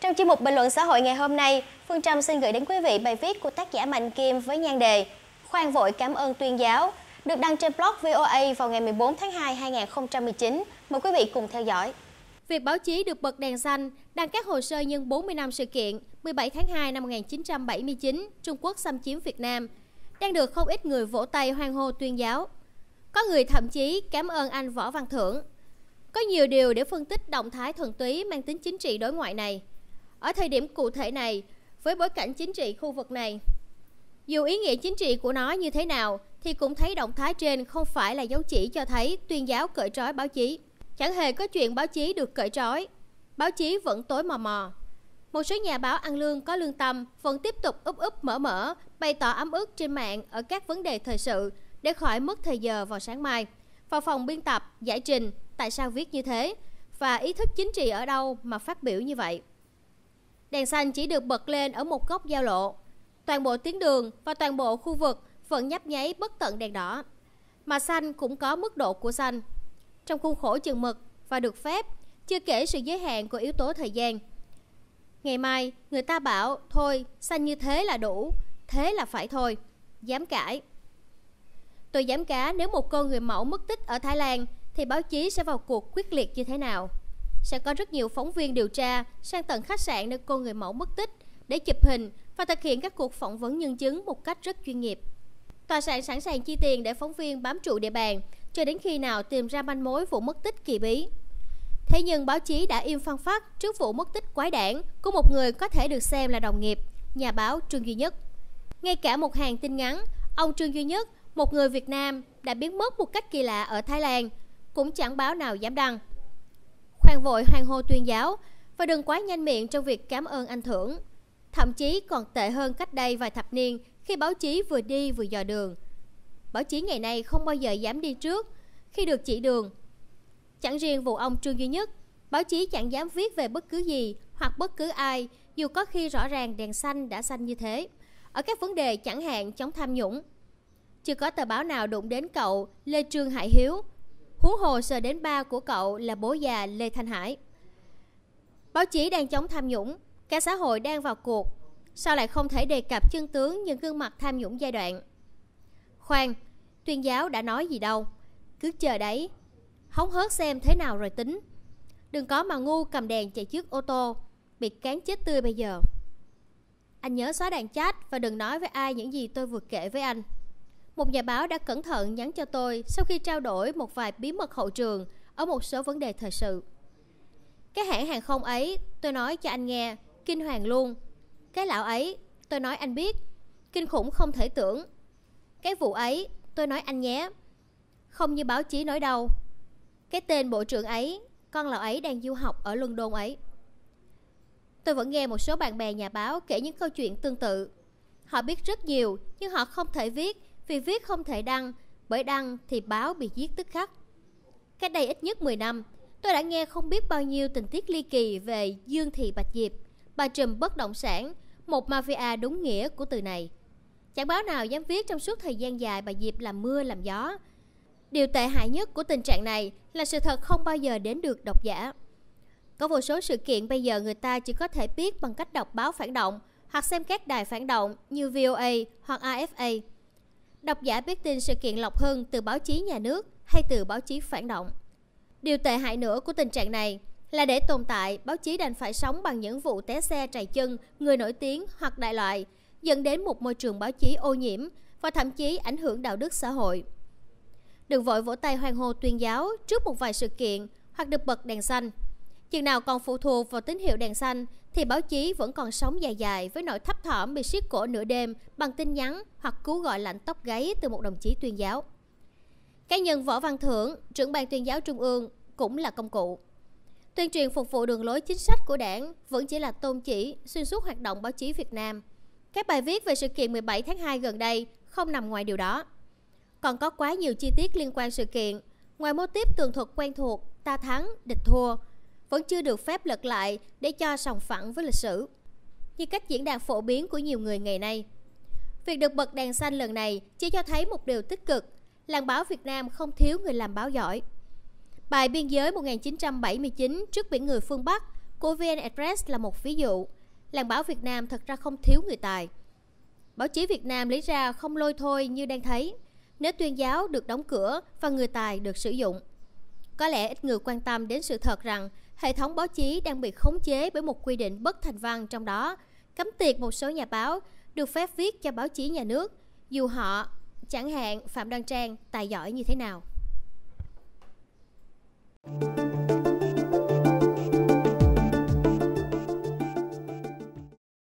Trong chuyên mục Bình luận xã hội ngày hôm nay, Phương Trâm xin gửi đến quý vị bài viết của tác giả Mạnh Kim với nhan đề Khoan vội cảm ơn tuyên giáo, được đăng trên blog VOA vào ngày 14 tháng 2 2019. Mời quý vị cùng theo dõi. Việc báo chí được bật đèn xanh, đăng các hồ sơ nhân 40 năm sự kiện 17 tháng 2 năm 1979, Trung Quốc xâm chiếm Việt Nam, đang được không ít người vỗ tay hoan hô tuyên giáo. Có người thậm chí cảm ơn anh Võ Văn Thưởng. Có nhiều điều để phân tích động thái thuần túy mang tính chính trị đối ngoại này. Ở thời điểm cụ thể này, với bối cảnh chính trị khu vực này, dù ý nghĩa chính trị của nó như thế nào thì cũng thấy động thái trên không phải là dấu chỉ cho thấy tuyên giáo cởi trói báo chí. Chẳng hề có chuyện báo chí được cởi trói, báo chí vẫn tối mò mò. Một số nhà báo ăn lương có lương tâm vẫn tiếp tục úp úp mở mở, bày tỏ ấm ức trên mạng ở các vấn đề thời sự để khỏi mất thời giờ vào sáng mai. Vào phòng biên tập, giải trình tại sao viết như thế và ý thức chính trị ở đâu mà phát biểu như vậy. Đèn xanh chỉ được bật lên ở một góc giao lộ. Toàn bộ tuyến đường và toàn bộ khu vực vẫn nhấp nháy bất tận đèn đỏ. Mà xanh cũng có mức độ của xanh. Trong khuôn khổ chừng mực và được phép, chưa kể sự giới hạn của yếu tố thời gian. Ngày mai, người ta bảo, thôi, xanh như thế là đủ, thế là phải thôi. Dám cãi. Tôi dám cá nếu một con người mẫu mất tích ở Thái Lan thì báo chí sẽ vào cuộc quyết liệt như thế nào. Sẽ có rất nhiều phóng viên điều tra sang tận khách sạn nơi cô người mẫu mất tích để chụp hình và thực hiện các cuộc phỏng vấn nhân chứng một cách rất chuyên nghiệp. Tòa soạn sẵn sàng chi tiền để phóng viên bám trụ địa bàn cho đến khi nào tìm ra manh mối vụ mất tích kỳ bí. Thế nhưng báo chí đã im phăng phát trước vụ mất tích quái đản của một người có thể được xem là đồng nghiệp, nhà báo Trương Duy Nhất. Ngay cả một hàng tin ngắn, ông Trương Duy Nhất, một người Việt Nam, đã biến mất một cách kỳ lạ ở Thái Lan, cũng chẳng báo nào dám đăng. Hoàng vội hoàng hô tuyên giáo và đừng quá nhanh miệng trong việc cảm ơn anh thưởng. Thậm chí còn tệ hơn cách đây vài thập niên khi báo chí vừa đi vừa dò đường. Báo chí ngày nay không bao giờ dám đi trước khi được chỉ đường. Chẳng riêng vụ ông Trương Duy Nhất, báo chí chẳng dám viết về bất cứ gì hoặc bất cứ ai dù có khi rõ ràng đèn xanh đã xanh như thế. Ở các vấn đề chẳng hạn chống tham nhũng. Chưa có tờ báo nào đụng đến cậu Lê Trương Hải Hiếu, Huống hồ sờ đến ba của cậu là bố già Lê Thanh Hải. Báo chí đang chống tham nhũng, cả xã hội đang vào cuộc. Sao lại không thể đề cập chân tướng những gương mặt tham nhũng giai đoạn? Khoan, tuyên giáo đã nói gì đâu. Cứ chờ đấy, hóng hớt xem thế nào rồi tính. Đừng có mà ngu cầm đèn chạy trước ô tô, bị cán chết tươi bây giờ. Anh nhớ xóa đàn chat và đừng nói với ai những gì tôi vừa kể với anh một nhà báo đã cẩn thận nhắn cho tôi sau khi trao đổi một vài bí mật hậu trường ở một số vấn đề thời sự. Cái hãng hàng không ấy, tôi nói cho anh nghe, kinh hoàng luôn. Cái lão ấy, tôi nói anh biết, kinh khủng không thể tưởng. Cái vụ ấy, tôi nói anh nhé, không như báo chí nói đâu. Cái tên bộ trưởng ấy, con lão ấy đang du học ở London ấy. Tôi vẫn nghe một số bạn bè nhà báo kể những câu chuyện tương tự. Họ biết rất nhiều nhưng họ không thể viết vì viết không thể đăng, bởi đăng thì báo bị giết tức khắc. Cách đây ít nhất 10 năm, tôi đã nghe không biết bao nhiêu tình tiết ly kỳ về Dương Thị Bạch Diệp, bà trùm bất động sản, một mafia đúng nghĩa của từ này. Chẳng báo nào dám viết trong suốt thời gian dài bà Diệp làm mưa làm gió. Điều tệ hại nhất của tình trạng này là sự thật không bao giờ đến được độc giả. Có vô số sự kiện bây giờ người ta chỉ có thể biết bằng cách đọc báo phản động hoặc xem các đài phản động như VOA hoặc AFA. Độc giả biết tin sự kiện lọc hơn từ báo chí nhà nước hay từ báo chí phản động. Điều tệ hại nữa của tình trạng này là để tồn tại, báo chí đành phải sống bằng những vụ té xe trầy chân, người nổi tiếng hoặc đại loại, dẫn đến một môi trường báo chí ô nhiễm và thậm chí ảnh hưởng đạo đức xã hội. Đừng vội vỗ tay hoan hô tuyên giáo trước một vài sự kiện hoặc được bật đèn xanh – Chừng nào còn phụ thuộc vào tín hiệu đèn xanh thì báo chí vẫn còn sống dài dài với nỗi thấp thỏm bị siết cổ nửa đêm bằng tin nhắn hoặc cú gọi lạnh tóc gáy từ một đồng chí tuyên giáo. Cá nhân Võ Văn Thưởng, trưởng ban tuyên giáo Trung ương cũng là công cụ. Tuyên truyền phục vụ đường lối chính sách của đảng vẫn chỉ là tôn chỉ xuyên suốt hoạt động báo chí Việt Nam. Các bài viết về sự kiện 17 tháng 2 gần đây không nằm ngoài điều đó. Còn có quá nhiều chi tiết liên quan sự kiện, ngoài mô tiếp tường thuật quen thuộc ta thắng, địch thua – vẫn chưa được phép lật lại để cho sòng phẳng với lịch sử, như cách diễn đạt phổ biến của nhiều người ngày nay. Việc được bật đèn xanh lần này chỉ cho thấy một điều tích cực, làng báo Việt Nam không thiếu người làm báo giỏi. Bài biên giới 1979 trước biển người phương Bắc của VN Express là một ví dụ. Làng báo Việt Nam thật ra không thiếu người tài. Báo chí Việt Nam lấy ra không lôi thôi như đang thấy, nếu tuyên giáo được đóng cửa và người tài được sử dụng – có lẽ ít người quan tâm đến sự thật rằng hệ thống báo chí đang bị khống chế bởi một quy định bất thành văn trong đó cấm tiệt một số nhà báo được phép viết cho báo chí nhà nước dù họ chẳng hạn Phạm Đăng Trang tài giỏi như thế nào. Thank you